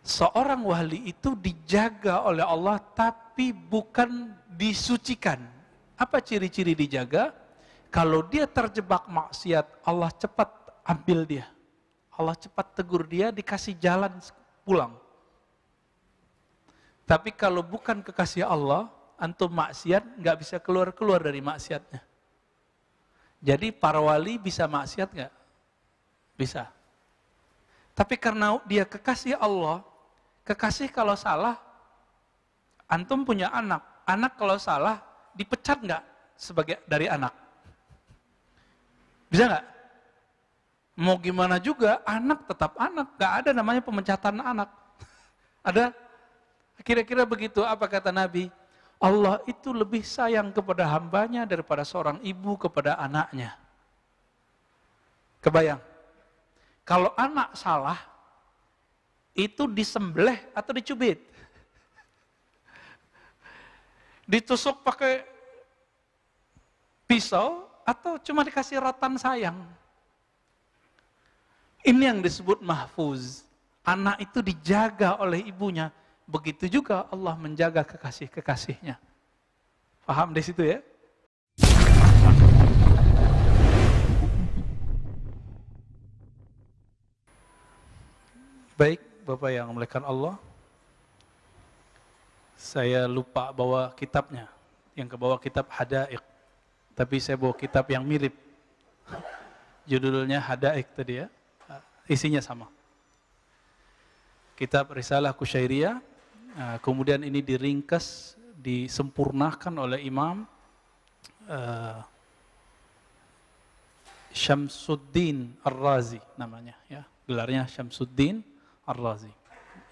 seorang wali itu dijaga oleh Allah tapi bukan disucikan. Apa ciri-ciri dijaga? Kalau dia terjebak maksiat, Allah cepat ambil dia. Allah cepat tegur dia, dikasih jalan pulang. Tapi kalau bukan kekasih Allah, antum maksiat nggak bisa keluar-keluar dari maksiatnya. Jadi para wali bisa maksiat nggak? Bisa. Tapi karena dia kekasih Allah, Kekasih kalau salah, antum punya anak. Anak kalau salah, dipecat nggak sebagai dari anak? Bisa nggak? Mau gimana juga, anak tetap anak. Nggak ada namanya pemecatan anak. ada? Kira-kira begitu, apa kata Nabi? Allah itu lebih sayang kepada hambanya daripada seorang ibu kepada anaknya. Kebayang? Kalau anak salah, itu disembelih atau dicubit? Ditusuk pakai pisau atau cuma dikasih rotan sayang? Ini yang disebut mahfuz. Anak itu dijaga oleh ibunya. Begitu juga Allah menjaga kekasih-kekasihnya. Paham di situ ya? Baik, Bapak yang melekan Allah, saya lupa bawa kitabnya. Yang kebawa kitab Hadaik. Tapi saya bawa kitab yang mirip. Judulnya Hadaik tadi ya. Isinya sama. Kitab Risalah Kusyairia, ah, Kemudian ini diringkas, disempurnakan oleh Imam ah, Syamsuddin Ar-Razi namanya ya. Gelarnya Syamsuddin Ar-Razi.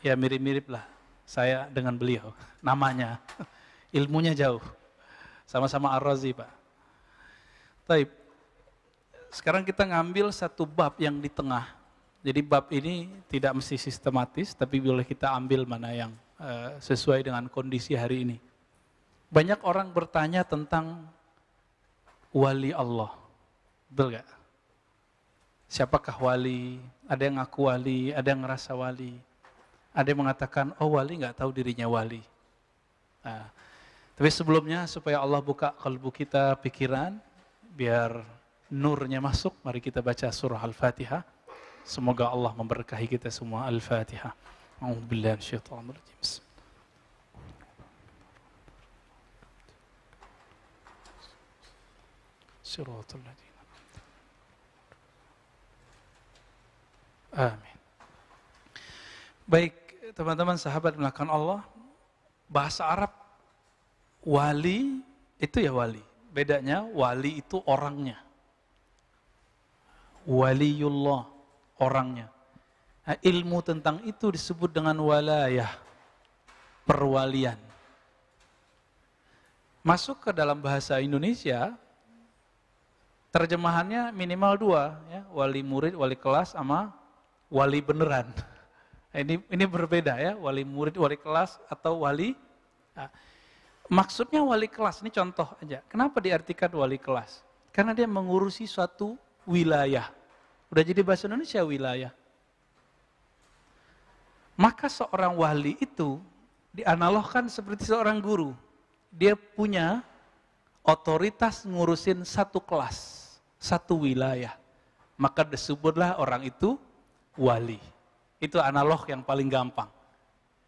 Ya mirip-mirip lah saya dengan beliau. Namanya, ilmunya jauh. Sama-sama Ar-Razi Pak. Taib. Sekarang kita ngambil satu bab yang di tengah. Jadi bab ini tidak mesti sistematis, tapi boleh kita ambil mana yang uh, sesuai dengan kondisi hari ini. Banyak orang bertanya tentang wali Allah. Betul gak? siapakah wali, ada yang ngaku wali, ada yang ngerasa wali, ada yang mengatakan, oh wali nggak tahu dirinya wali. Nah, tapi sebelumnya supaya Allah buka kalbu kita pikiran, biar nurnya masuk, mari kita baca surah Al-Fatihah. Semoga Allah memberkahi kita semua. Al-Fatihah. A'udzubillahi Bismillahirrahmanirrahim. Amin. Baik, teman-teman sahabat melakukan Allah, bahasa Arab wali itu ya wali. Bedanya wali itu orangnya. Waliullah orangnya. Nah, ilmu tentang itu disebut dengan walayah, perwalian. Masuk ke dalam bahasa Indonesia, terjemahannya minimal dua, ya, wali murid, wali kelas, sama wali beneran. Eh, ini ini berbeda ya, wali murid, wali kelas atau wali nah, maksudnya wali kelas ini contoh aja. Kenapa diartikan wali kelas? Karena dia mengurusi suatu wilayah. Udah jadi bahasa Indonesia wilayah. Maka seorang wali itu dianalogkan seperti seorang guru. Dia punya otoritas ngurusin satu kelas, satu wilayah. Maka disebutlah orang itu wali. Itu analog yang paling gampang.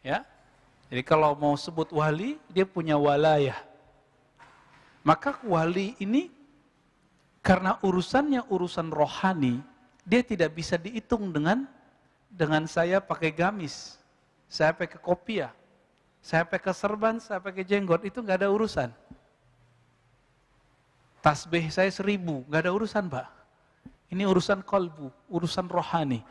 Ya. Jadi kalau mau sebut wali, dia punya walayah. Maka wali ini karena urusannya urusan rohani, dia tidak bisa dihitung dengan dengan saya pakai gamis, saya pakai kopiah, saya pakai serban, saya pakai jenggot, itu nggak ada urusan. Tasbih saya seribu, nggak ada urusan, Pak. Ini urusan kolbu, urusan rohani.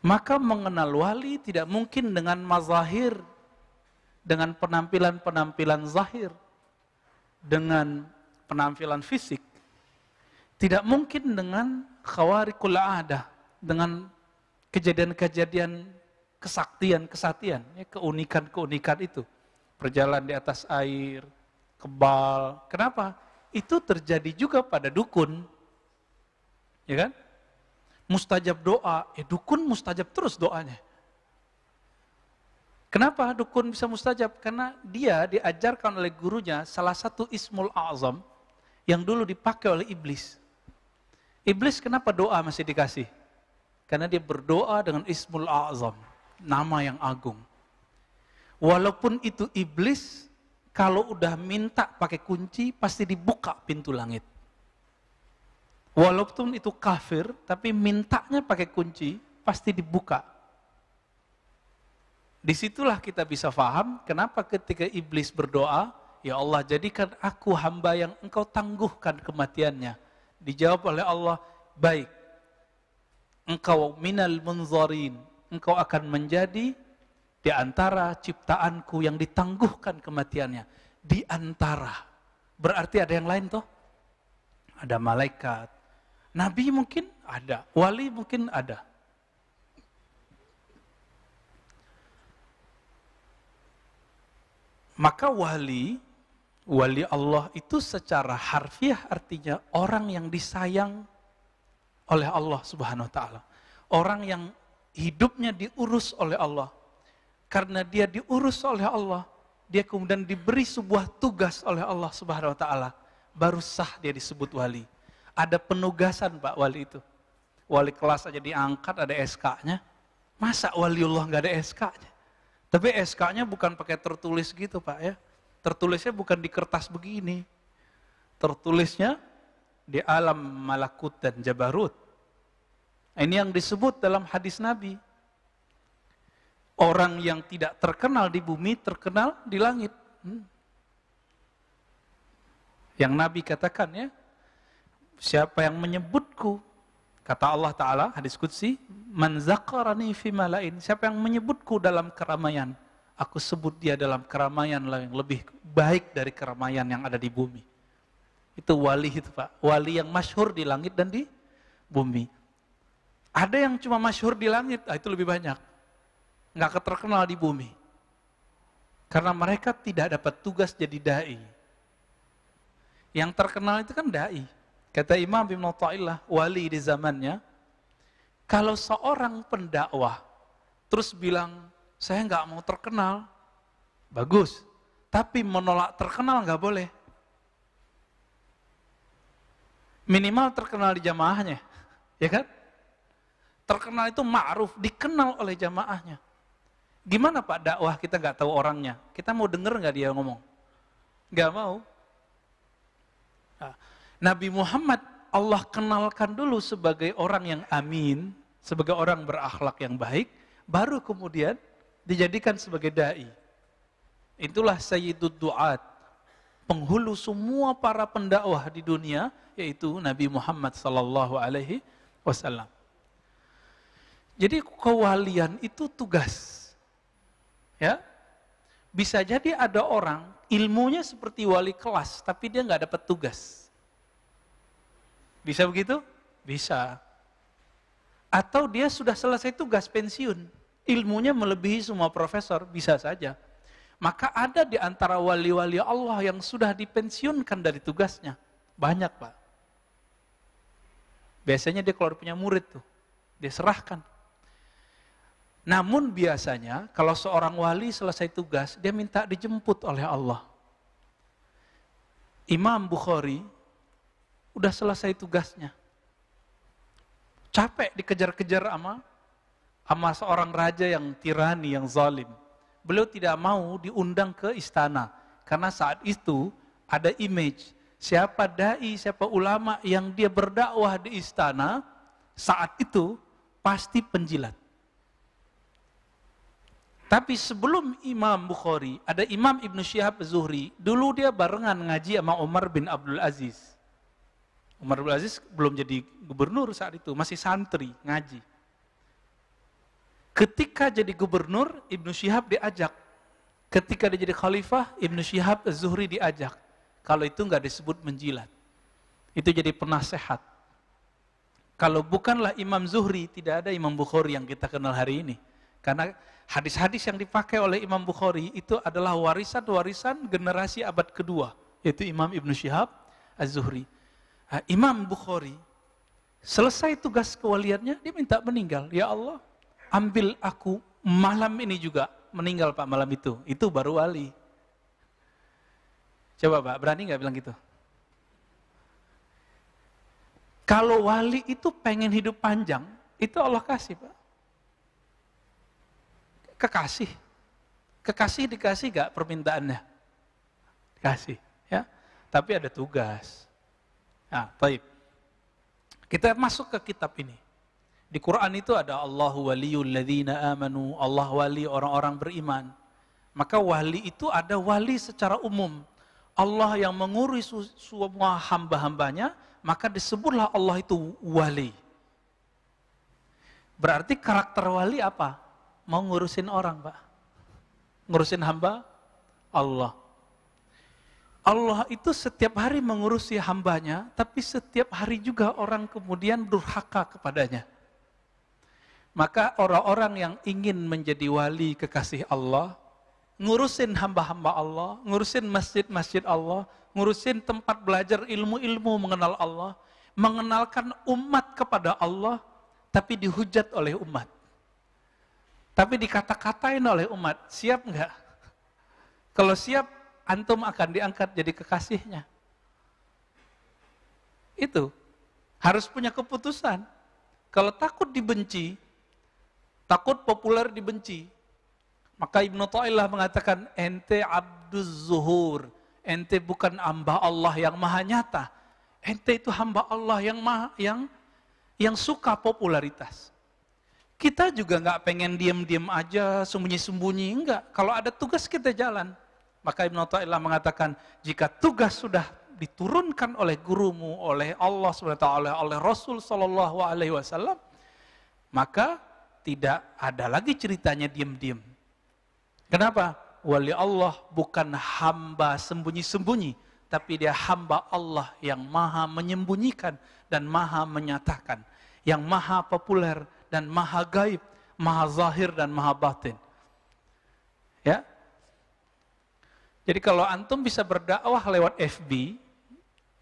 Maka mengenal wali tidak mungkin dengan mazahir, dengan penampilan-penampilan zahir, dengan penampilan fisik. Tidak mungkin dengan khawarikul adah, dengan kejadian-kejadian kesaktian, kesatian, ya, keunikan-keunikan itu. perjalanan di atas air, kebal. Kenapa? Itu terjadi juga pada dukun. Ya kan? mustajab doa, eh dukun mustajab terus doanya. Kenapa dukun bisa mustajab? Karena dia diajarkan oleh gurunya salah satu ismul azam yang dulu dipakai oleh iblis. Iblis kenapa doa masih dikasih? Karena dia berdoa dengan ismul azam, nama yang agung. Walaupun itu iblis, kalau udah minta pakai kunci, pasti dibuka pintu langit. Walaupun itu kafir, tapi mintanya pakai kunci, pasti dibuka. Disitulah kita bisa faham kenapa ketika iblis berdoa, Ya Allah, jadikan aku hamba yang engkau tangguhkan kematiannya. Dijawab oleh Allah, baik. Engkau minal munzarin. Engkau akan menjadi di antara ciptaanku yang ditangguhkan kematiannya. Di antara. Berarti ada yang lain toh? Ada malaikat, Nabi mungkin ada, wali mungkin ada. Maka wali, wali Allah itu secara harfiah artinya orang yang disayang oleh Allah Subhanahu wa taala. Orang yang hidupnya diurus oleh Allah. Karena dia diurus oleh Allah, dia kemudian diberi sebuah tugas oleh Allah Subhanahu wa taala, baru sah dia disebut wali. Ada penugasan Pak wali itu. Wali kelas aja diangkat ada SK-nya. Masa waliullah nggak ada SK-nya? Tapi SK-nya bukan pakai tertulis gitu Pak ya. Tertulisnya bukan di kertas begini. Tertulisnya di alam malakut dan jabarut. Nah, ini yang disebut dalam hadis Nabi. Orang yang tidak terkenal di bumi, terkenal di langit. Hmm. Yang Nabi katakan ya, Siapa yang menyebutku? Kata Allah Ta'ala, hadis Qudsi, Man zakarani fi malain. Siapa yang menyebutku dalam keramaian? Aku sebut dia dalam keramaian yang lebih baik dari keramaian yang ada di bumi. Itu wali itu Pak. Wali yang masyhur di langit dan di bumi. Ada yang cuma masyhur di langit, ah, itu lebih banyak. Nggak terkenal di bumi. Karena mereka tidak dapat tugas jadi da'i. Yang terkenal itu kan da'i. Kata Imam Ibn Ta'illah, wali di zamannya, kalau seorang pendakwah terus bilang, saya nggak mau terkenal, bagus. Tapi menolak terkenal nggak boleh. Minimal terkenal di jamaahnya, ya kan? Terkenal itu ma'ruf, dikenal oleh jamaahnya. Gimana Pak dakwah kita nggak tahu orangnya? Kita mau denger nggak dia ngomong? Nggak mau. Nah, Nabi Muhammad Allah kenalkan dulu sebagai orang yang amin, sebagai orang berakhlak yang baik, baru kemudian dijadikan sebagai dai. Itulah sayyidud duat, penghulu semua para pendakwah di dunia yaitu Nabi Muhammad sallallahu alaihi wasallam. Jadi kewalian itu tugas. Ya. Bisa jadi ada orang ilmunya seperti wali kelas tapi dia nggak dapat tugas bisa begitu? Bisa. Atau dia sudah selesai tugas pensiun, ilmunya melebihi semua profesor, bisa saja. Maka ada di antara wali-wali Allah yang sudah dipensiunkan dari tugasnya. Banyak, Pak. Biasanya dia kalau punya murid tuh, dia serahkan. Namun biasanya kalau seorang wali selesai tugas, dia minta dijemput oleh Allah. Imam Bukhari udah selesai tugasnya. Capek dikejar-kejar sama sama seorang raja yang tirani, yang zalim. Beliau tidak mau diundang ke istana karena saat itu ada image siapa dai, siapa ulama yang dia berdakwah di istana saat itu pasti penjilat. Tapi sebelum Imam Bukhari, ada Imam Ibn Syihab Zuhri, dulu dia barengan ngaji sama Umar bin Abdul Aziz. Umar Abdul Aziz belum jadi gubernur saat itu, masih santri, ngaji. Ketika jadi gubernur, Ibnu Syihab diajak. Ketika dia jadi khalifah, Ibnu Syihab zuhri diajak. Kalau itu nggak disebut menjilat. Itu jadi penasehat. Kalau bukanlah Imam Zuhri, tidak ada Imam Bukhari yang kita kenal hari ini. Karena hadis-hadis yang dipakai oleh Imam Bukhari itu adalah warisan-warisan generasi abad kedua, yaitu Imam Ibnu Syihab Az-Zuhri. Nah, Imam Bukhari selesai tugas kewaliannya, dia minta meninggal. Ya Allah, ambil aku malam ini juga meninggal pak malam itu. Itu baru wali. Coba pak, berani nggak bilang gitu? Kalau wali itu pengen hidup panjang, itu Allah kasih pak. Kekasih. Kekasih dikasih gak permintaannya? Dikasih. ya. Tapi ada tugas Nah, baik. Kita masuk ke kitab ini. Di Quran itu ada Allah waliul ladzina amanu, Allah wali orang-orang beriman. Maka wali itu ada wali secara umum. Allah yang mengurus semua hamba-hambanya, maka disebutlah Allah itu wali. Berarti karakter wali apa? Mau ngurusin orang, Pak. Ngurusin hamba Allah. Allah itu setiap hari mengurusi hambanya, tapi setiap hari juga orang kemudian durhaka kepadanya. Maka orang-orang yang ingin menjadi wali kekasih Allah, ngurusin hamba-hamba Allah, ngurusin masjid-masjid Allah, ngurusin tempat belajar ilmu-ilmu mengenal Allah, mengenalkan umat kepada Allah, tapi dihujat oleh umat. Tapi dikata-katain oleh umat, siap enggak? Kalau siap, antum akan diangkat jadi kekasihnya. Itu harus punya keputusan. Kalau takut dibenci, takut populer dibenci, maka Ibnu Ta'illah mengatakan ente abduz zuhur, ente bukan hamba Allah yang maha nyata. Ente itu hamba Allah yang maha, yang yang suka popularitas. Kita juga nggak pengen diem-diem aja, sembunyi-sembunyi, enggak. Kalau ada tugas kita jalan. Maka Ibn Ta'ilah mengatakan, jika tugas sudah diturunkan oleh gurumu, oleh Allah SWT, oleh Rasul Sallallahu Alaihi Wasallam, maka tidak ada lagi ceritanya diam-diam. Kenapa? Wali Allah bukan hamba sembunyi-sembunyi, tapi dia hamba Allah yang maha menyembunyikan dan maha menyatakan, yang maha populer dan maha gaib, maha zahir dan maha batin. Ya, jadi kalau antum bisa berdakwah lewat FB,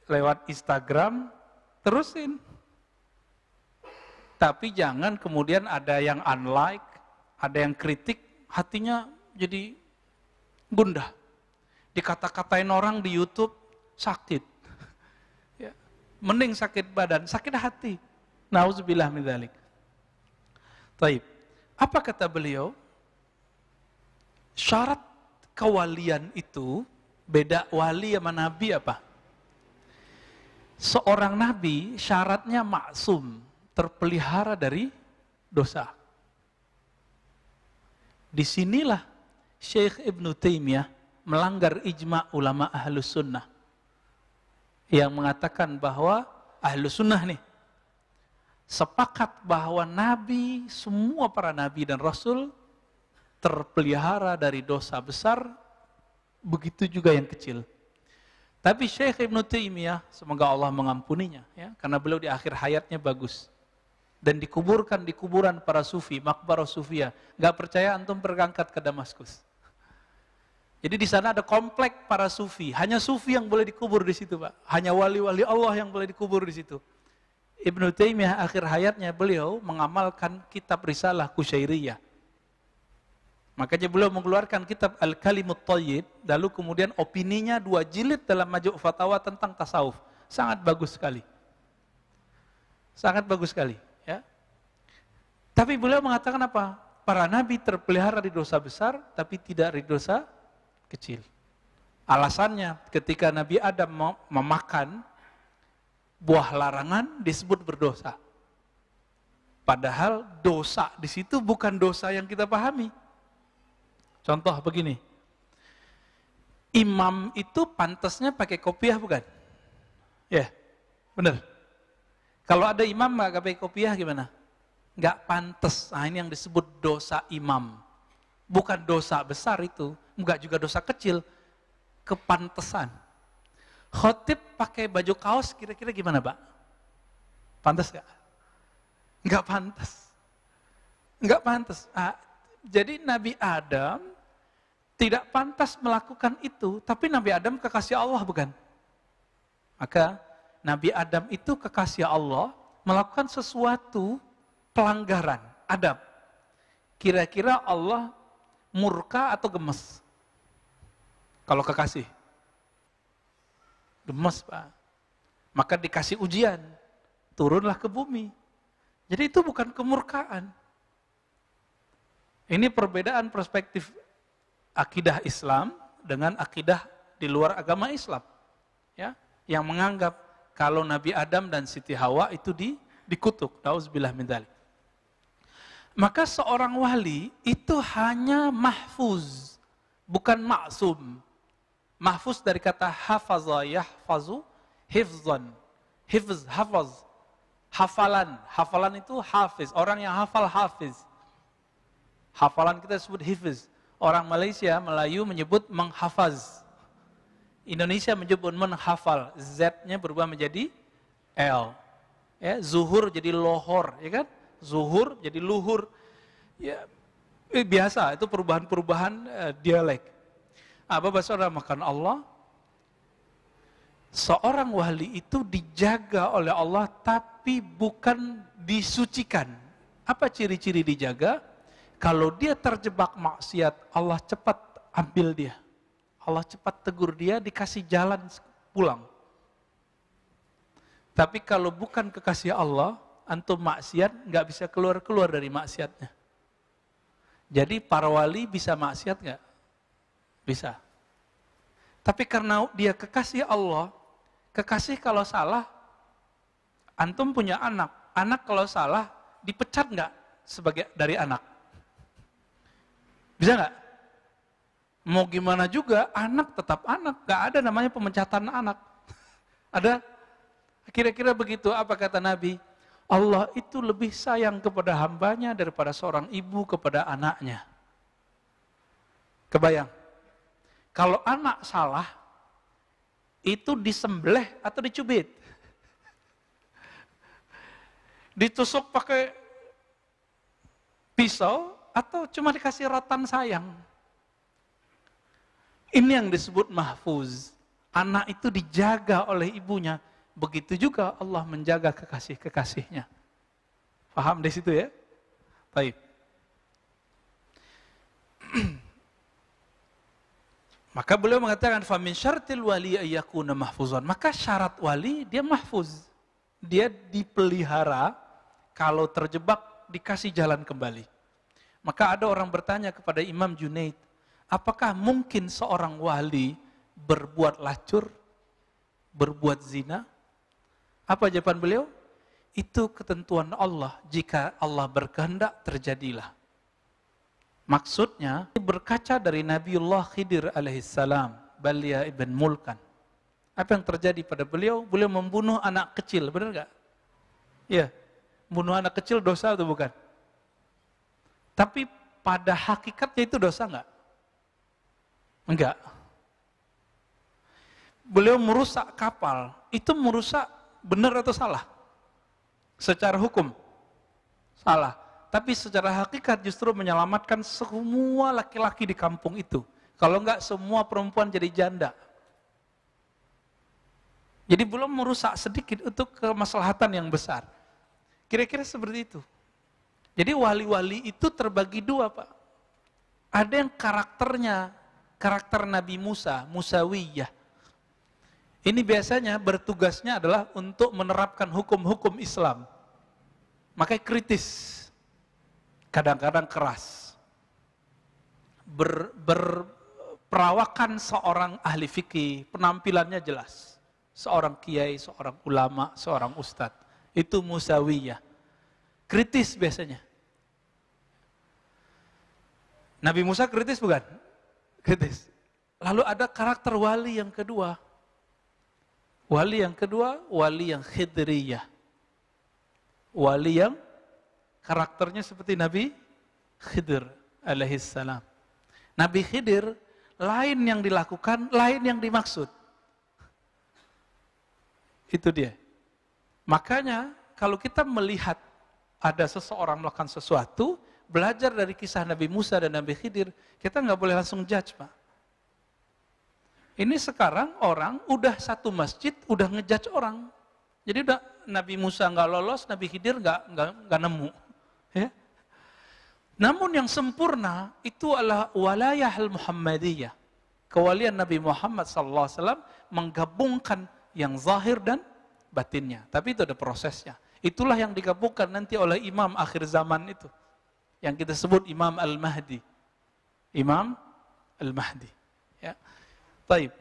lewat Instagram, terusin. Tapi jangan kemudian ada yang unlike, ada yang kritik, hatinya jadi gundah. Dikata-katain orang di YouTube sakit. Ya, mending sakit badan, sakit hati. Nauzubillah min dzalik. Taib. Apa kata beliau? Syarat kewalian itu beda wali sama nabi apa? Seorang nabi syaratnya maksum, terpelihara dari dosa. Disinilah Syekh Ibn Taimiyah melanggar ijma ulama ahlu sunnah yang mengatakan bahwa ahlu sunnah nih sepakat bahwa nabi semua para nabi dan rasul terpelihara dari dosa besar, begitu juga yang kecil. Tapi Syekh Ibn Taimiyah, semoga Allah mengampuninya, ya, karena beliau di akhir hayatnya bagus. Dan dikuburkan di kuburan para sufi, makbaro sufia. Gak percaya antum berangkat ke Damaskus. Jadi di sana ada komplek para sufi. Hanya sufi yang boleh dikubur di situ, Pak. Hanya wali-wali Allah yang boleh dikubur di situ. Ibn Taimiyah akhir hayatnya beliau mengamalkan kitab risalah Kusyairiyah Makanya beliau mengeluarkan kitab Al-Kalimut Tayyib, lalu kemudian opininya dua jilid dalam majuk fatwa tentang tasawuf. Sangat bagus sekali. Sangat bagus sekali. Ya. Tapi beliau mengatakan apa? Para nabi terpelihara di dosa besar, tapi tidak di dosa kecil. Alasannya, ketika Nabi Adam memakan buah larangan disebut berdosa. Padahal dosa di situ bukan dosa yang kita pahami Contoh begini. Imam itu pantasnya pakai kopiah bukan? Ya, yeah, benar. Kalau ada imam nggak pakai kopiah gimana? Nggak pantas. Nah, ini yang disebut dosa imam. Bukan dosa besar itu, nggak juga dosa kecil. Kepantesan. Khotib pakai baju kaos kira-kira gimana, Pak? Pantas nggak? Nggak pantas. Nggak pantas. Nah, jadi Nabi Adam tidak pantas melakukan itu, tapi Nabi Adam kekasih Allah bukan? Maka Nabi Adam itu kekasih Allah melakukan sesuatu pelanggaran Adam, Kira-kira Allah murka atau gemes? Kalau kekasih. Gemes, Pak. Maka dikasih ujian. Turunlah ke bumi. Jadi itu bukan kemurkaan. Ini perbedaan perspektif akidah Islam dengan akidah di luar agama Islam. Ya, yang menganggap kalau Nabi Adam dan Siti Hawa itu di, dikutuk. Nauzubillah min dzalik. Maka seorang wali itu hanya mahfuz, bukan maksum. Mahfuz dari kata hafaza yahfazu hifzan. Hifz, hafaz. Hafalan. Hafalan itu hafiz. Orang yang hafal hafiz. Hafalan kita sebut hifz. Orang Malaysia, Melayu menyebut menghafaz. Indonesia menyebut menghafal. Z-nya berubah menjadi L. Ya, zuhur jadi lohor, ya kan? Zuhur jadi luhur. Ya, eh, biasa, itu perubahan-perubahan eh, dialek. Apa bahasa orang makan Allah? Seorang wali itu dijaga oleh Allah tapi bukan disucikan. Apa ciri-ciri dijaga? Kalau dia terjebak maksiat, Allah cepat ambil dia. Allah cepat tegur dia, dikasih jalan pulang. Tapi kalau bukan kekasih Allah, antum maksiat nggak bisa keluar-keluar dari maksiatnya. Jadi para wali bisa maksiat nggak? Bisa. Tapi karena dia kekasih Allah, kekasih kalau salah, antum punya anak. Anak kalau salah, dipecat nggak sebagai dari anak? Bisa nggak? Mau gimana juga, anak tetap anak. Gak ada namanya pemecatan anak. ada? Kira-kira begitu, apa kata Nabi? Allah itu lebih sayang kepada hambanya daripada seorang ibu kepada anaknya. Kebayang? Kalau anak salah, itu disembelih atau dicubit. Ditusuk pakai pisau, atau cuma dikasih rotan sayang. Ini yang disebut mahfuz. Anak itu dijaga oleh ibunya. Begitu juga Allah menjaga kekasih-kekasihnya. Paham di situ ya? Baik. Maka beliau mengatakan famin syartil wali ayyakuna mahfuzon. Maka syarat wali dia mahfuz. Dia dipelihara kalau terjebak dikasih jalan kembali. Maka ada orang bertanya kepada Imam Junaid, apakah mungkin seorang wali berbuat lacur, berbuat zina? Apa jawaban beliau? Itu ketentuan Allah, jika Allah berkehendak terjadilah. Maksudnya berkaca dari Nabiullah Khidir alaihissalam, Balia ibn Mulkan. Apa yang terjadi pada beliau? Beliau membunuh anak kecil, benar gak? Ya, membunuh anak kecil dosa atau bukan? Tapi pada hakikatnya itu dosa nggak? Enggak. Beliau merusak kapal, itu merusak benar atau salah? Secara hukum, salah. Tapi secara hakikat justru menyelamatkan semua laki-laki di kampung itu. Kalau enggak semua perempuan jadi janda. Jadi belum merusak sedikit untuk kemaslahatan yang besar. Kira-kira seperti itu. Jadi wali-wali itu terbagi dua, Pak. Ada yang karakternya, karakter Nabi Musa, Musawiyah. Ini biasanya bertugasnya adalah untuk menerapkan hukum-hukum Islam. Makanya kritis, kadang-kadang keras. Ber, berperawakan seorang ahli fikih, penampilannya jelas. Seorang kiai, seorang ulama, seorang ustadz. Itu musawiyah. Kritis biasanya Nabi Musa kritis bukan? Kritis. Lalu ada karakter wali yang kedua. Wali yang kedua, wali yang khidriyah. Wali yang karakternya seperti Nabi Khidir alaihissalam. Nabi Khidir lain yang dilakukan, lain yang dimaksud. Itu dia. Makanya kalau kita melihat ada seseorang melakukan sesuatu, belajar dari kisah Nabi Musa dan Nabi Khidir, kita nggak boleh langsung judge, Pak. Ini sekarang orang udah satu masjid, udah ngejudge orang. Jadi udah Nabi Musa nggak lolos, Nabi Khidir nggak nggak nemu. Ya. Namun yang sempurna itu adalah walayah al-Muhammadiyah. Kewalian Nabi Muhammad SAW menggabungkan yang zahir dan batinnya. Tapi itu ada prosesnya. Itulah yang digabungkan nanti oleh imam akhir zaman itu yang kita sebut Imam Al-Mahdi. Imam Al-Mahdi. Ya. Taib.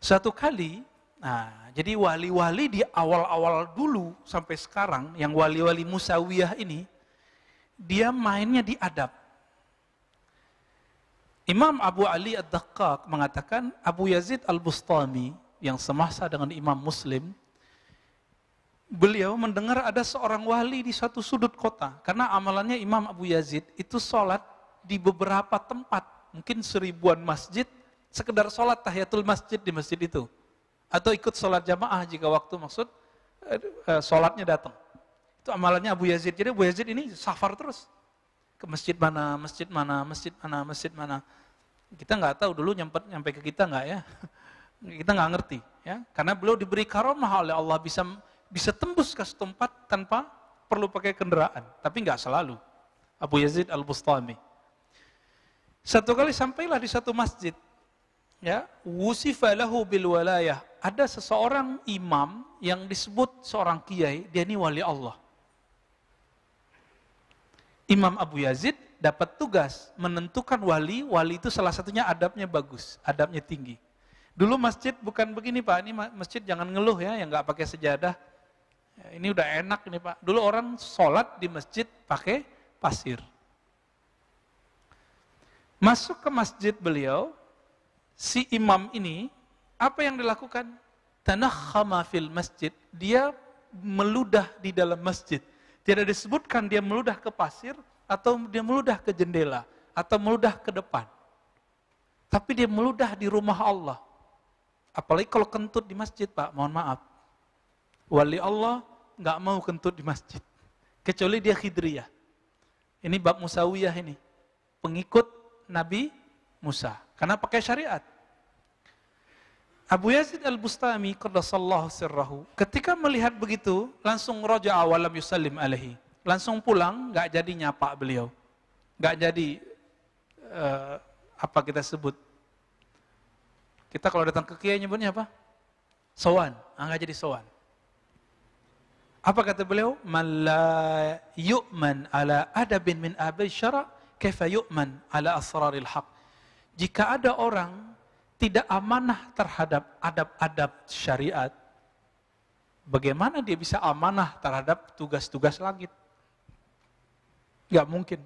Satu kali, nah, jadi wali-wali di awal-awal dulu sampai sekarang, yang wali-wali Musawiyah ini, dia mainnya di adab. Imam Abu Ali Ad-Dakkak mengatakan Abu Yazid Al-Bustami yang semasa dengan Imam Muslim, beliau mendengar ada seorang wali di suatu sudut kota. Karena amalannya Imam Abu Yazid itu sholat di beberapa tempat. Mungkin seribuan masjid, sekedar sholat tahiyatul masjid di masjid itu. Atau ikut sholat jamaah jika waktu maksud eh, eh, sholatnya datang. Itu amalannya Abu Yazid. Jadi Abu Yazid ini safar terus. Ke masjid mana, masjid mana, masjid mana, masjid mana. Kita nggak tahu dulu nyempet nyampe ke kita nggak ya. Kita nggak ngerti. ya Karena beliau diberi karomah oleh Allah bisa bisa tembus ke setempat tanpa perlu pakai kendaraan, tapi nggak selalu. Abu Yazid Al-Bustami. Satu kali sampailah di satu masjid, ya, wusifalahu bil walayah. Ada seseorang imam yang disebut seorang kiai, dia ini wali Allah. Imam Abu Yazid dapat tugas menentukan wali, wali itu salah satunya adabnya bagus, adabnya tinggi. Dulu masjid bukan begini Pak, ini masjid jangan ngeluh ya, yang nggak pakai sejadah, Ya, ini udah enak nih Pak. Dulu orang sholat di masjid pakai pasir. Masuk ke masjid beliau, si imam ini, apa yang dilakukan? Tanah fil masjid. Dia meludah di dalam masjid. Tidak disebutkan dia meludah ke pasir, atau dia meludah ke jendela, atau meludah ke depan. Tapi dia meludah di rumah Allah. Apalagi kalau kentut di masjid Pak, mohon maaf Wali Allah nggak mau kentut di masjid. Kecuali dia khidriyah. Ini bab Musawiyah ini. Pengikut Nabi Musa. Karena pakai syariat. Abu Yazid al-Bustami qardasallahu sirrahu ketika melihat begitu langsung roja awalam yusallim alaihi langsung pulang nggak jadi nyapa beliau nggak jadi uh, apa kita sebut kita kalau datang ke kiai nyebutnya apa sowan ah, nggak jadi sowan apa kata beliau? Man la yu'man ala adabin min abai syara, kefa yu'man ala asraril haq. Jika ada orang tidak amanah terhadap adab-adab syariat, bagaimana dia bisa amanah terhadap tugas-tugas langit? Gak mungkin.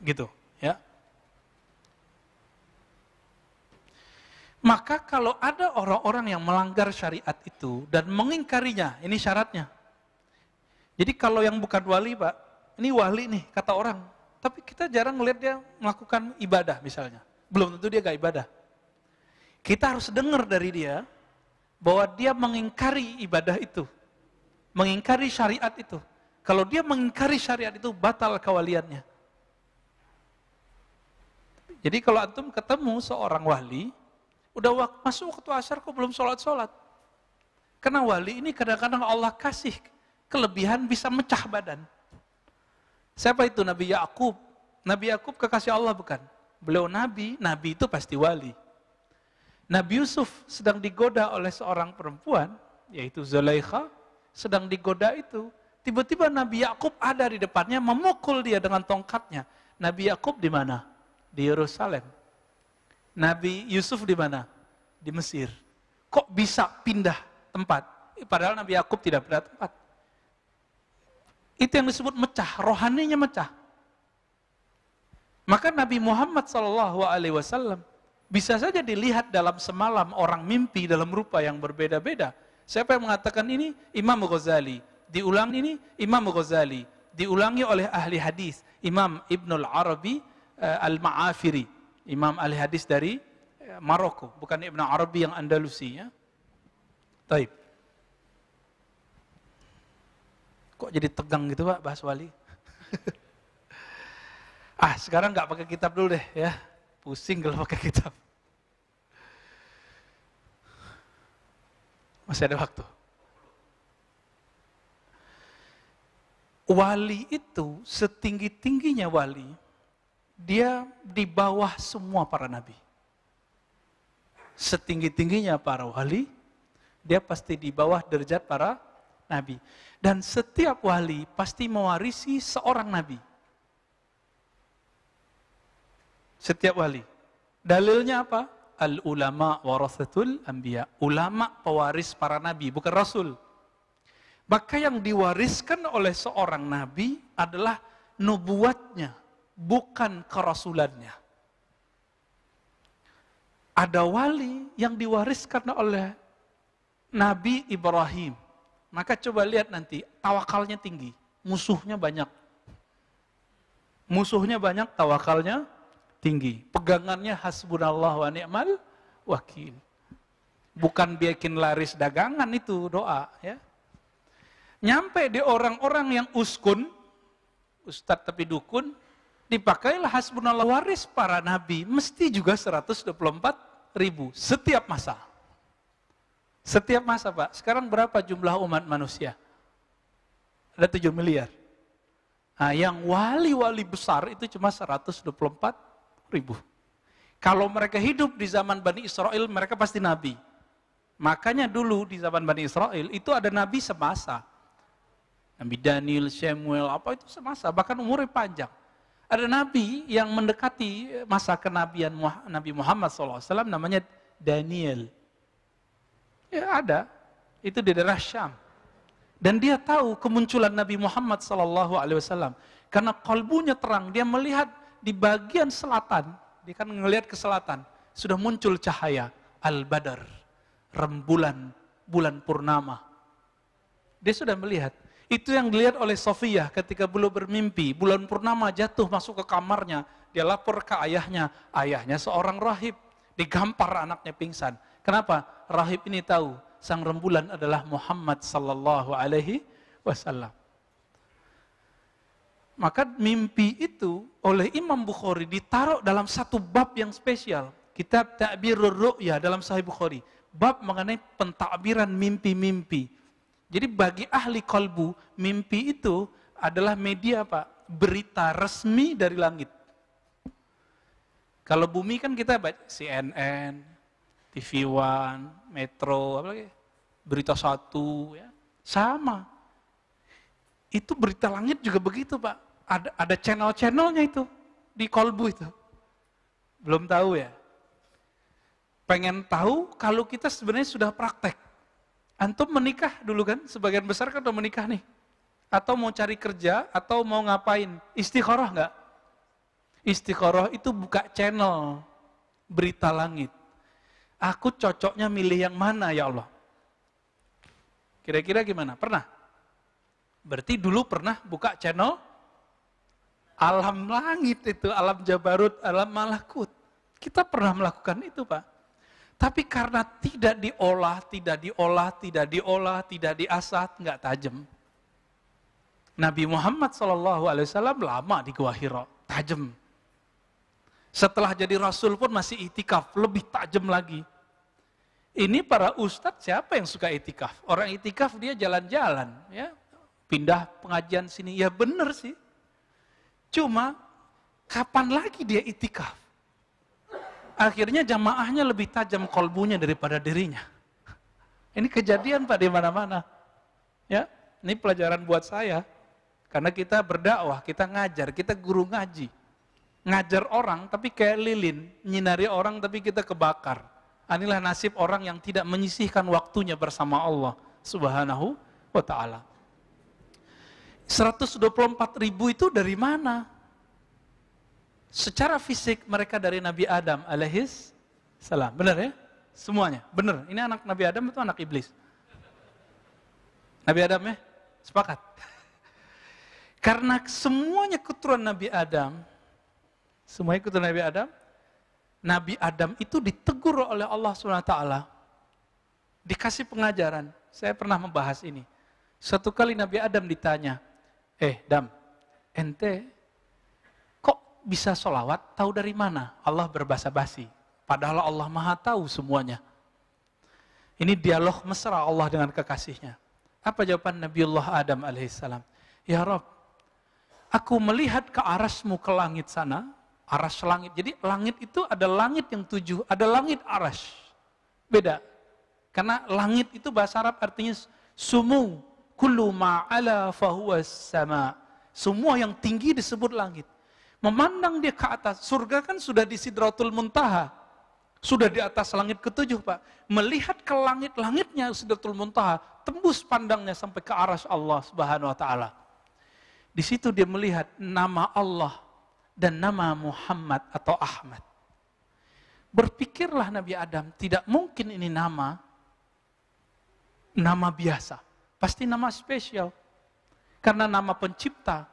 Gitu. Maka kalau ada orang-orang yang melanggar syariat itu dan mengingkarinya, ini syaratnya. Jadi kalau yang bukan wali Pak, ini wali nih kata orang. Tapi kita jarang melihat dia melakukan ibadah misalnya. Belum tentu dia gak ibadah. Kita harus dengar dari dia bahwa dia mengingkari ibadah itu. Mengingkari syariat itu. Kalau dia mengingkari syariat itu batal kewaliannya. Jadi kalau antum ketemu seorang wali, Udah waktu masuk waktu asar kok belum sholat-sholat. Karena wali ini kadang-kadang Allah kasih kelebihan bisa mecah badan. Siapa itu Nabi Yakub? Nabi Yakub kekasih Allah bukan? Beliau nabi, nabi itu pasti wali. Nabi Yusuf sedang digoda oleh seorang perempuan, yaitu Zulaikha, sedang digoda itu. Tiba-tiba Nabi Yakub ada di depannya memukul dia dengan tongkatnya. Nabi Yakub di mana? Di Yerusalem Nabi Yusuf di mana? Di Mesir. Kok bisa pindah tempat? Eh, padahal Nabi Yakub tidak pindah tempat. Itu yang disebut mecah, rohaninya mecah. Maka Nabi Muhammad Shallallahu Alaihi Wasallam bisa saja dilihat dalam semalam orang mimpi dalam rupa yang berbeda-beda. Siapa yang mengatakan ini? Imam Ghazali. Diulang ini Imam Ghazali. Diulangi oleh ahli hadis Imam Ibnul Arabi eh, Al-Ma'afiri. Imam ahli hadis dari eh, Maroko, bukan Ibn Arabi yang Andalusi ya. Taib. Kok jadi tegang gitu Pak bahas wali? ah sekarang nggak pakai kitab dulu deh ya. Pusing kalau pakai kitab. Masih ada waktu. Wali itu setinggi-tingginya wali, dia di bawah semua para nabi. Setinggi-tingginya para wali, dia pasti di bawah derajat para nabi. Dan setiap wali pasti mewarisi seorang nabi. Setiap wali. Dalilnya apa? Al ulama warasatul anbiya. Ulama pewaris para nabi, bukan rasul. Maka yang diwariskan oleh seorang nabi adalah nubuatnya, bukan kerasulannya. Ada wali yang diwariskan oleh Nabi Ibrahim. Maka coba lihat nanti, tawakalnya tinggi, musuhnya banyak. Musuhnya banyak, tawakalnya tinggi. Pegangannya hasbunallah wa ni'mal wakil. Bukan bikin laris dagangan itu doa ya. Nyampe di orang-orang yang uskun, ustad tapi dukun, dipakailah hasbunallah waris para nabi, mesti juga 124 ribu setiap masa. Setiap masa Pak, sekarang berapa jumlah umat manusia? Ada 7 miliar. Nah, yang wali-wali besar itu cuma 124 ribu. Kalau mereka hidup di zaman Bani Israel, mereka pasti nabi. Makanya dulu di zaman Bani Israel, itu ada nabi semasa. Nabi Daniel, Samuel, apa itu semasa, bahkan umurnya panjang. Ada nabi yang mendekati masa kenabian Nabi Muhammad SAW namanya Daniel. Ya ada, itu di daerah Syam. Dan dia tahu kemunculan Nabi Muhammad SAW. Karena kalbunya terang, dia melihat di bagian selatan, dia kan melihat ke selatan, sudah muncul cahaya Al-Badar, rembulan, bulan purnama. Dia sudah melihat. Itu yang dilihat oleh Sofia ketika belum bermimpi. Bulan purnama jatuh masuk ke kamarnya. Dia lapor ke ayahnya. Ayahnya seorang rahib. Digampar anaknya pingsan. Kenapa? Rahib ini tahu sang rembulan adalah Muhammad sallallahu alaihi wasallam. Maka mimpi itu oleh Imam Bukhari ditaruh dalam satu bab yang spesial. Kitab Ta'birur Ru'ya dalam Sahih Bukhari. Bab mengenai pentakbiran mimpi-mimpi jadi bagi ahli kolbu, mimpi itu adalah media Pak, berita resmi dari langit. Kalau bumi kan kita baca CNN, TV One, Metro, apa lagi? Berita Satu, ya. sama. Itu berita langit juga begitu Pak. Ada, ada channel-channelnya itu, di kolbu itu. Belum tahu ya? Pengen tahu kalau kita sebenarnya sudah praktek Antum menikah dulu kan? Sebagian besar kan udah menikah nih. Atau mau cari kerja, atau mau ngapain. Istikharah nggak? Istikharah itu buka channel berita langit. Aku cocoknya milih yang mana ya Allah? Kira-kira gimana? Pernah? Berarti dulu pernah buka channel alam langit itu, alam jabarut, alam malakut. Kita pernah melakukan itu, Pak. Tapi karena tidak diolah, tidak diolah, tidak diolah, tidak diasah, nggak tajam. Nabi Muhammad SAW lama di Gua Hiro, tajam. Setelah jadi Rasul pun masih itikaf, lebih tajam lagi. Ini para ustadz siapa yang suka itikaf? Orang itikaf dia jalan-jalan, ya pindah pengajian sini. Ya benar sih. Cuma kapan lagi dia itikaf? Akhirnya jamaahnya lebih tajam kolbunya daripada dirinya. Ini kejadian Pak di mana-mana. Ya, ini pelajaran buat saya. Karena kita berdakwah, kita ngajar, kita guru ngaji. Ngajar orang tapi kayak lilin, nyinari orang tapi kita kebakar. Anilah nasib orang yang tidak menyisihkan waktunya bersama Allah Subhanahu wa taala. 124 ribu itu dari mana? Secara fisik mereka dari Nabi Adam alaihis salam. Benar ya? Semuanya. Benar. Ini anak Nabi Adam atau anak iblis. Nabi Adam ya? Sepakat. Karena semuanya keturunan Nabi Adam, semuanya keturunan Nabi Adam, Nabi Adam itu ditegur oleh Allah SWT, dikasih pengajaran. Saya pernah membahas ini. Satu kali Nabi Adam ditanya, eh Dam, ente bisa solawat tahu dari mana? Allah berbahasa basi. Padahal Allah maha tahu semuanya. Ini dialog mesra Allah dengan kekasihnya. Apa jawaban Nabiullah Adam alaihissalam? Ya Rob, aku melihat ke arasmu ke langit sana, aras langit. Jadi langit itu ada langit yang tujuh, ada langit aras. Beda. Karena langit itu bahasa Arab artinya sumu, kullu ma'ala fahuas sama. Semua yang tinggi disebut langit. Memandang dia ke atas, surga kan sudah di Sidratul Muntaha. Sudah di atas langit ketujuh, Pak. Melihat ke langit-langitnya Sidratul Muntaha, tembus pandangnya sampai ke aras Allah Subhanahu wa taala. Di situ dia melihat nama Allah dan nama Muhammad atau Ahmad. Berpikirlah Nabi Adam, tidak mungkin ini nama nama biasa. Pasti nama spesial. Karena nama pencipta,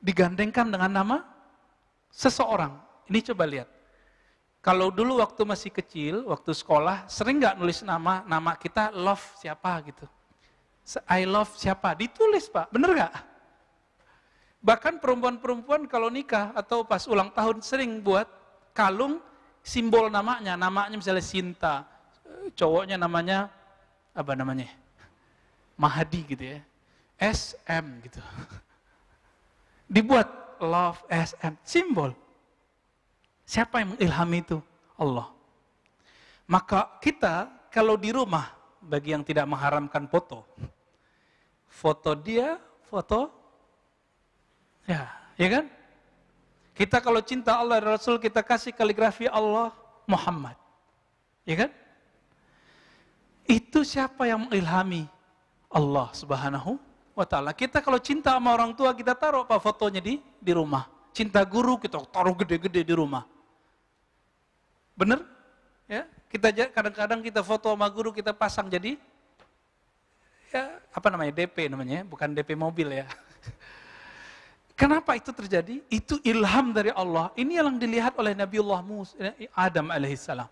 digandengkan dengan nama seseorang. Ini coba lihat. Kalau dulu waktu masih kecil, waktu sekolah, sering nggak nulis nama, nama kita love siapa gitu. I love siapa, ditulis pak, bener nggak? Bahkan perempuan-perempuan kalau nikah atau pas ulang tahun sering buat kalung simbol namanya, namanya misalnya Sinta, eh, cowoknya namanya apa namanya? Mahadi gitu ya. SM gitu. dibuat love as a simbol. Siapa yang mengilhami itu? Allah. Maka kita kalau di rumah bagi yang tidak mengharamkan foto, foto dia, foto ya, ya kan? Kita kalau cinta Allah dan Rasul kita kasih kaligrafi Allah Muhammad. Ya kan? Itu siapa yang mengilhami Allah Subhanahu wa taala. Kita kalau cinta sama orang tua kita taruh apa fotonya di di rumah. Cinta guru kita taruh gede-gede di rumah. Bener? Ya, kita kadang-kadang kita foto sama guru kita pasang jadi ya apa namanya DP namanya, ya, bukan DP mobil ya. Kenapa itu terjadi? Itu ilham dari Allah. Ini yang dilihat oleh Nabiullah Musa, ya, Adam alaihissalam.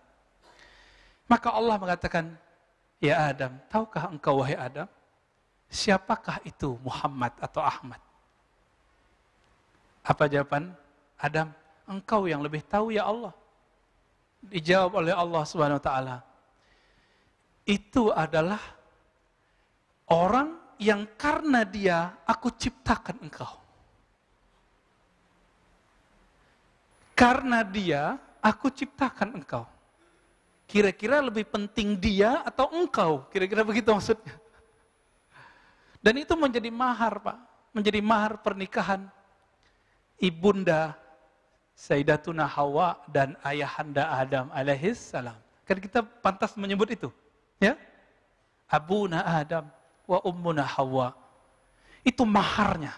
Maka Allah mengatakan, Ya Adam, tahukah engkau wahai Adam? Siapakah itu Muhammad atau Ahmad? Apa jawaban Adam? Engkau yang lebih tahu ya Allah. Dijawab oleh Allah Subhanahu wa taala. Itu adalah orang yang karena dia aku ciptakan engkau. Karena dia aku ciptakan engkau. Kira-kira lebih penting dia atau engkau? Kira-kira begitu maksudnya. Dan itu menjadi mahar, Pak. Menjadi mahar pernikahan ibunda Sayyidatuna Hawa dan ayahanda Adam alaihis salam. Kan kita pantas menyebut itu, ya? Abuna Adam wa ummuna Hawa. Itu maharnya.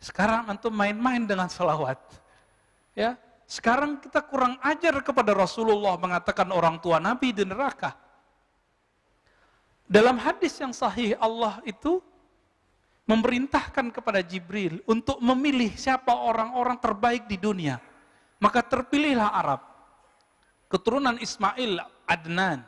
Sekarang antum main-main dengan salawat. Ya, sekarang kita kurang ajar kepada Rasulullah mengatakan orang tua Nabi di neraka. Dalam hadis yang sahih Allah itu memerintahkan kepada Jibril untuk memilih siapa orang-orang terbaik di dunia. Maka terpilihlah Arab. Keturunan Ismail, Adnan.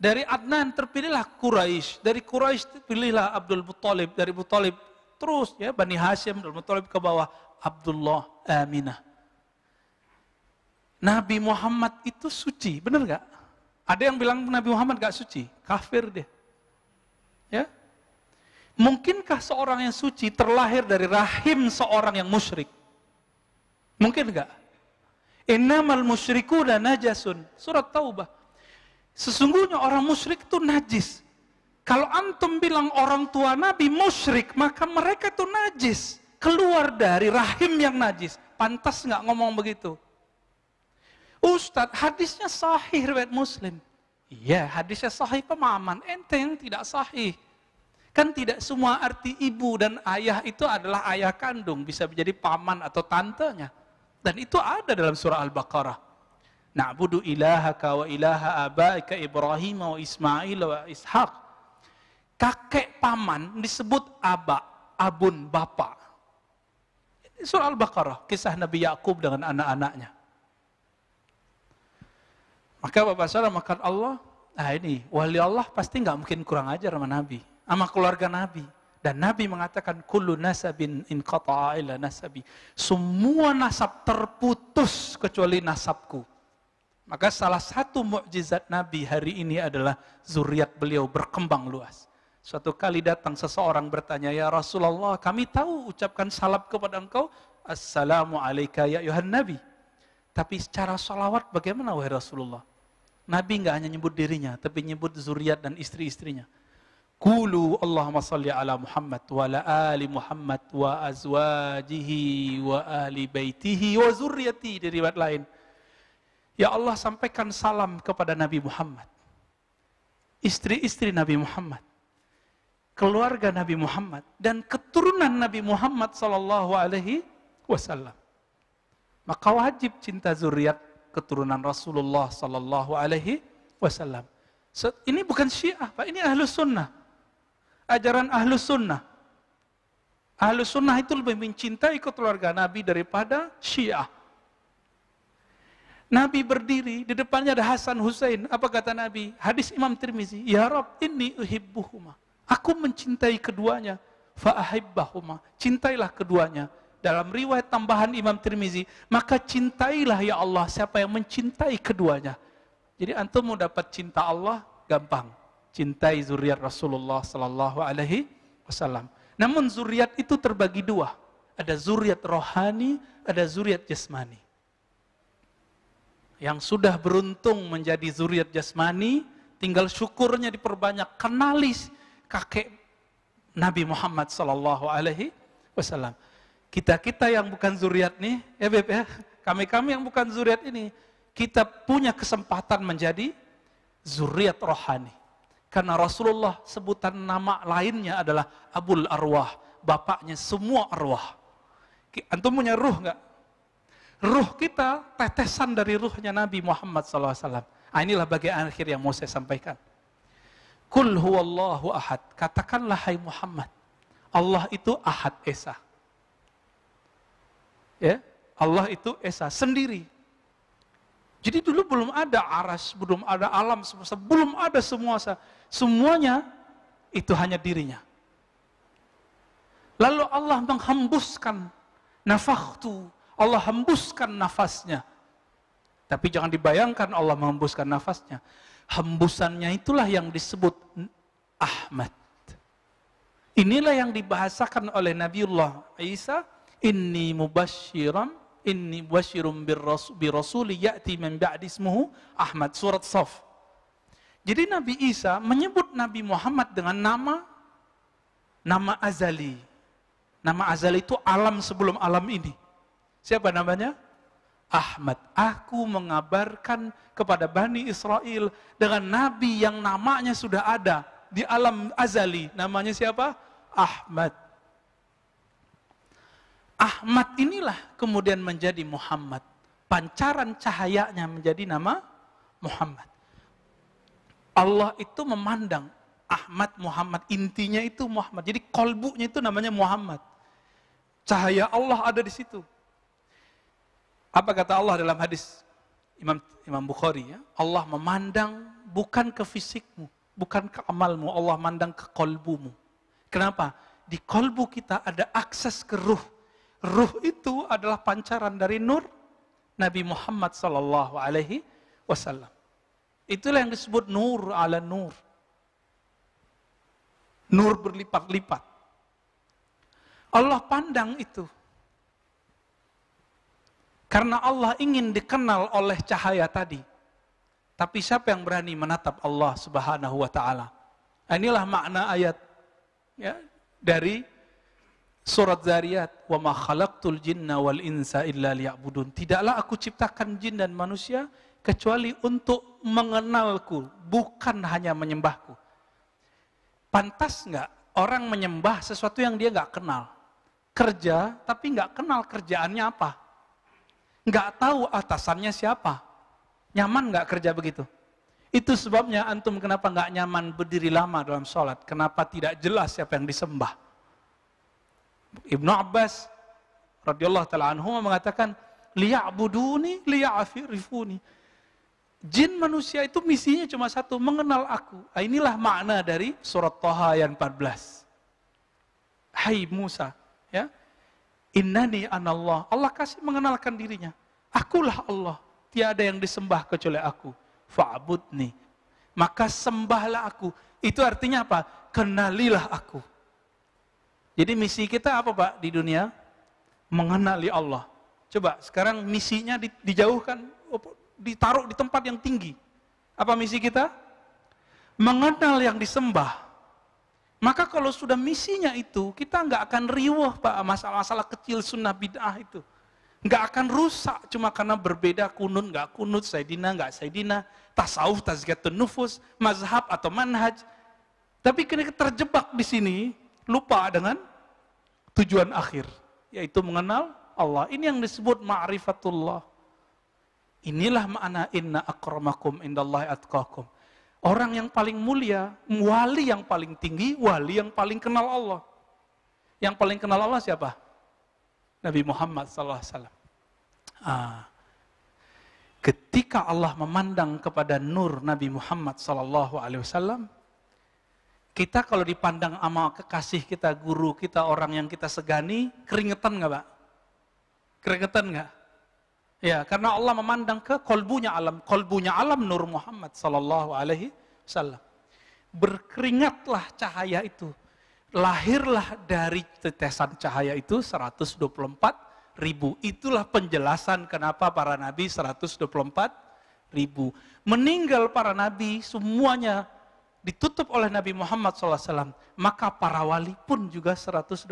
Dari Adnan terpilihlah Quraisy, dari Quraisy terpilihlah Abdul Muthalib, dari Muthalib terus ya Bani Hashim, Abdul Muthalib ke bawah Abdullah, Aminah. Nabi Muhammad itu suci, benar gak? Ada yang bilang Nabi Muhammad gak suci, kafir dia. Ya. Mungkinkah seorang yang suci terlahir dari rahim seorang yang musyrik? Mungkin enggak? Innamal dan najasun. Surat Taubah. Sesungguhnya orang musyrik itu najis. Kalau antum bilang orang tua Nabi musyrik, maka mereka itu najis. Keluar dari rahim yang najis. Pantas nggak ngomong begitu? Ustadz, hadisnya sahih riwayat muslim. Iya, hadisnya sahih pemahaman. Ente yang tidak sahih. Kan tidak semua arti ibu dan ayah itu adalah ayah kandung. Bisa menjadi paman atau tantenya. Dan itu ada dalam surah Al-Baqarah. Na'budu ilahaka wa ilaha abaika Ibrahim wa Ismail wa Ishaq. Kakek paman disebut aba, abun, bapak. Surah Al-Baqarah, kisah Nabi Yakub dengan anak-anaknya. Maka Bapak Saudara makan Allah, nah ini wali Allah pasti nggak mungkin kurang ajar sama Nabi, sama keluarga Nabi. Dan Nabi mengatakan kullu nasabin in ila nasabi. Semua nasab terputus kecuali nasabku. Maka salah satu mukjizat Nabi hari ini adalah zuriat beliau berkembang luas. Suatu kali datang seseorang bertanya, "Ya Rasulullah, kami tahu ucapkan salam kepada engkau, assalamu alayka ya Yohan Nabi." Tapi secara salawat bagaimana wahai Rasulullah? Nabi nggak hanya nyebut dirinya, tapi nyebut zuriat dan istri-istrinya. Kulu Allahumma salli ala Muhammad wa ala ali Muhammad wa azwajihi wa ali baitihi wa zuriati di riwayat lain. Ya Allah sampaikan salam kepada Nabi Muhammad. Istri-istri Nabi Muhammad. Keluarga Nabi Muhammad dan keturunan Nabi Muhammad sallallahu alaihi wasallam. Maka wajib cinta zuriat keturunan Rasulullah Sallallahu Alaihi Wasallam. Ini bukan Syiah, Pak. Ini Ahlus Sunnah. Ajaran Ahlus Sunnah. Ahlus Sunnah itu lebih mencintai keluarga Nabi daripada Syiah. Nabi berdiri, di depannya ada Hasan Hussein. Apa kata Nabi? Hadis Imam Tirmizi. Ya Rob, ini uhibbuhuma. Aku mencintai keduanya. Fa'ahibbahuma. Cintailah keduanya dalam riwayat tambahan Imam Tirmizi, maka cintailah ya Allah siapa yang mencintai keduanya. Jadi antum mau dapat cinta Allah gampang. Cintai zuriat Rasulullah sallallahu alaihi wasallam. Namun zuriat itu terbagi dua. Ada zuriat rohani, ada zuriat jasmani. Yang sudah beruntung menjadi zuriat jasmani, tinggal syukurnya diperbanyak. kenalis kakek Nabi Muhammad sallallahu alaihi wasallam kita-kita yang bukan zuriat nih, ya Beb ya, kami-kami yang bukan zuriat ini, kita punya kesempatan menjadi zuriat rohani. Karena Rasulullah sebutan nama lainnya adalah Abul Arwah, bapaknya semua arwah. Antum punya ruh nggak? Ruh kita tetesan dari ruhnya Nabi Muhammad SAW. Nah, inilah bagian akhir yang mau saya sampaikan. Kul huwallahu ahad. Katakanlah hai Muhammad. Allah itu ahad esa. Ya, Allah itu Esa sendiri. Jadi dulu belum ada aras, belum ada alam semesta, belum ada semua semuanya itu hanya dirinya. Lalu Allah menghembuskan nafaktu, Allah hembuskan nafasnya. Tapi jangan dibayangkan Allah menghembuskan nafasnya. Hembusannya itulah yang disebut Ahmad. Inilah yang dibahasakan oleh Nabiullah Isa inni mubashiram inni mubashirum rasuli ya'ti min ba'di ismuhu Ahmad surat Saf jadi Nabi Isa menyebut Nabi Muhammad dengan nama nama azali nama azali itu alam sebelum alam ini siapa namanya? Ahmad, aku mengabarkan kepada Bani Israel dengan Nabi yang namanya sudah ada di alam azali. Namanya siapa? Ahmad. Ahmad inilah kemudian menjadi Muhammad. Pancaran cahayanya menjadi nama Muhammad. Allah itu memandang Ahmad Muhammad. Intinya itu Muhammad. Jadi kolbunya itu namanya Muhammad. Cahaya Allah ada di situ. Apa kata Allah dalam hadis Imam Imam Bukhari ya? Allah memandang bukan ke fisikmu, bukan ke amalmu, Allah memandang ke kolbumu. Kenapa? Di kolbu kita ada akses ke ruh Ruh itu adalah pancaran dari nur Nabi Muhammad sallallahu alaihi wasallam. Itulah yang disebut nur ala nur. Nur berlipat-lipat. Allah pandang itu. Karena Allah ingin dikenal oleh cahaya tadi. Tapi siapa yang berani menatap Allah Subhanahu wa taala? Inilah makna ayat ya, dari Surat Zariyat, "Wa ma khalaqtul jinna wal insa illa liya'budun." Tidaklah aku ciptakan jin dan manusia kecuali untuk mengenalku, bukan hanya menyembahku. Pantas nggak orang menyembah sesuatu yang dia nggak kenal? Kerja tapi nggak kenal kerjaannya apa? Nggak tahu atasannya siapa? Nyaman nggak kerja begitu? Itu sebabnya antum kenapa nggak nyaman berdiri lama dalam sholat? Kenapa tidak jelas siapa yang disembah? Ibnu Abbas radhiyallahu taala anhu mengatakan liya'buduni liya'firifuni. Jin manusia itu misinya cuma satu, mengenal aku. Nah, inilah makna dari surat Toha yang 14. Hai Musa, ya. Innani anallah. Allah kasih mengenalkan dirinya. Akulah Allah. Tiada yang disembah kecuali aku. Fa'budni. Maka sembahlah aku. Itu artinya apa? Kenalilah aku. Jadi misi kita apa Pak di dunia? Mengenali Allah. Coba sekarang misinya di, dijauhkan, ditaruh di tempat yang tinggi. Apa misi kita? Mengenal yang disembah. Maka kalau sudah misinya itu, kita nggak akan riuh Pak masalah-masalah kecil sunnah bid'ah itu. Nggak akan rusak cuma karena berbeda kunun, nggak kunut, saidina, nggak saidina, tasawuf, tazkiyatun nufus, mazhab atau manhaj. Tapi kini terjebak di sini, lupa dengan tujuan akhir, yaitu mengenal Allah. Ini yang disebut ma'rifatullah. Inilah makna inna akramakum indallahi atqakum. Orang yang paling mulia, wali yang paling tinggi, wali yang paling kenal Allah. Yang paling kenal Allah siapa? Nabi Muhammad SAW ah. Ketika Allah memandang kepada nur Nabi Muhammad sallallahu alaihi wasallam, kita kalau dipandang sama kekasih kita, guru kita, orang yang kita segani, keringetan nggak Pak? Keringetan nggak? Ya, karena Allah memandang ke kolbunya alam. Kolbunya alam Nur Muhammad Sallallahu Alaihi Wasallam. Berkeringatlah cahaya itu. Lahirlah dari tetesan cahaya itu 124 ribu. Itulah penjelasan kenapa para nabi 124 ribu. Meninggal para nabi semuanya ditutup oleh Nabi Muhammad SAW, maka para wali pun juga 124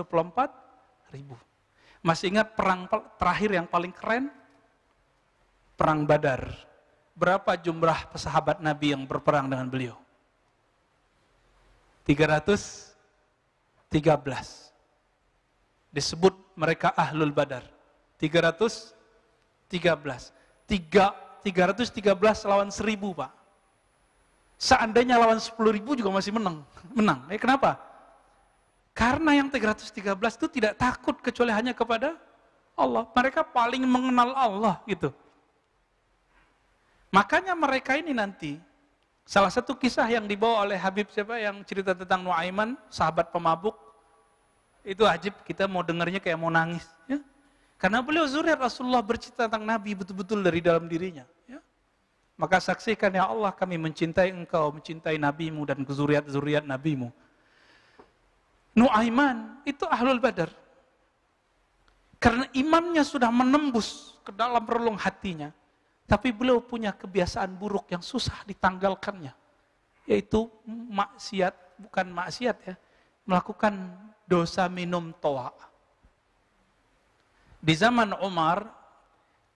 ribu. Masih ingat perang terakhir yang paling keren? Perang Badar. Berapa jumlah pesahabat Nabi yang berperang dengan beliau? 313. Disebut mereka Ahlul Badar. 313. 3, 313 lawan 1000, Pak. Seandainya lawan 10 ribu juga masih menang. Menang. Eh, kenapa? Karena yang 313 itu tidak takut kecuali hanya kepada Allah. Mereka paling mengenal Allah gitu. Makanya mereka ini nanti salah satu kisah yang dibawa oleh Habib siapa yang cerita tentang Nuaiman, sahabat pemabuk. Itu ajib kita mau dengarnya kayak mau nangis ya. Karena beliau zuriat Rasulullah bercerita tentang Nabi betul-betul dari dalam dirinya ya. Maka saksikan ya Allah kami mencintai engkau, mencintai nabimu dan zuriat-zuriat nabimu. Nuaiman itu ahlul badar. Karena imannya sudah menembus ke dalam relung hatinya. Tapi beliau punya kebiasaan buruk yang susah ditanggalkannya. Yaitu maksiat, bukan maksiat ya. Melakukan dosa minum toa. Di zaman Umar,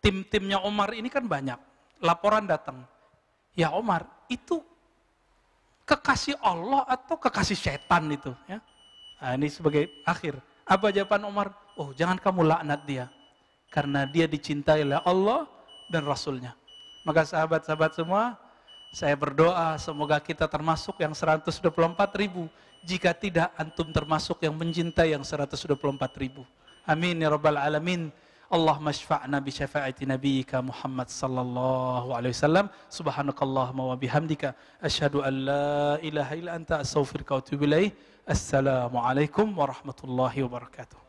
tim-timnya Umar ini kan banyak laporan datang. Ya Omar, itu kekasih Allah atau kekasih setan itu? Ya? Nah, ini sebagai akhir. Apa jawaban Omar? Oh, jangan kamu laknat dia. Karena dia dicintai oleh Allah dan Rasulnya. Maka sahabat-sahabat semua, saya berdoa semoga kita termasuk yang 124 ribu. Jika tidak, antum termasuk yang mencintai yang 124 ribu. Amin ya rabbal alamin. Allah syfa'na bi syafa'ati Ka Muhammad sallallahu alaihi wasallam. Subhanakallahumma wa bihamdika asyhadu an la ilaha illa anta astaghfiruka wa atubu Assalamu alaikum warahmatullahi wabarakatuh.